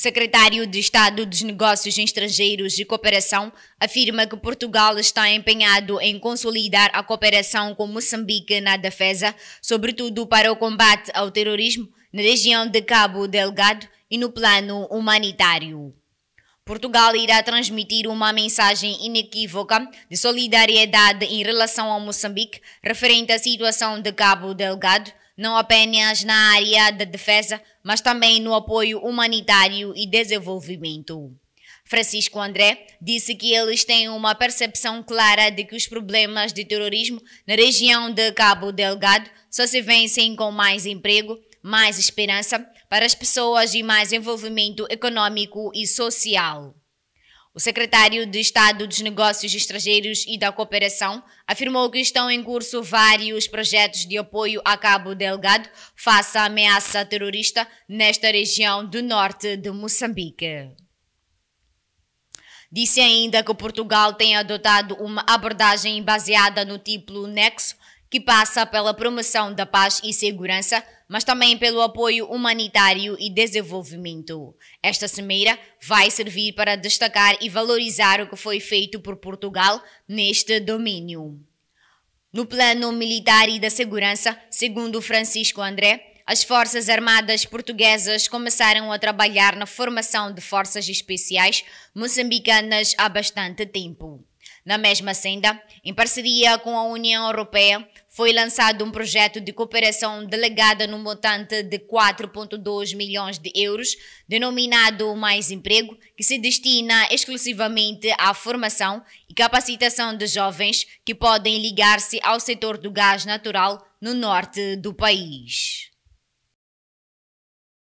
secretário de Estado dos Negócios Estrangeiros e Cooperação afirma que Portugal está empenhado em consolidar a cooperação com Moçambique na defesa, sobretudo para o combate ao terrorismo na região de Cabo Delgado e no plano humanitário. Portugal irá transmitir uma mensagem inequívoca de solidariedade em relação ao Moçambique referente à situação de Cabo Delgado, não apenas na área da defesa, mas também no apoio humanitário e desenvolvimento. Francisco André disse que eles têm uma percepção clara de que os problemas de terrorismo na região de Cabo Delgado só se vencem com mais emprego, mais esperança para as pessoas e mais envolvimento econômico e social. O secretário de Estado dos Negócios Estrangeiros e da Cooperação afirmou que estão em curso vários projetos de apoio a Cabo Delgado face à ameaça terrorista nesta região do norte de Moçambique. Disse ainda que Portugal tem adotado uma abordagem baseada no tipo nexo que passa pela promoção da paz e segurança, mas também pelo apoio humanitário e desenvolvimento. Esta cimeira vai servir para destacar e valorizar o que foi feito por Portugal neste domínio. No plano militar e da segurança, segundo Francisco André, as Forças Armadas Portuguesas começaram a trabalhar na formação de forças especiais moçambicanas há bastante tempo. Na mesma senda, em parceria com a União Europeia, foi lançado um projeto de cooperação delegada no montante de 4,2 milhões de euros, denominado Mais Emprego, que se destina exclusivamente à formação e capacitação de jovens que podem ligar-se ao setor do gás natural no norte do país.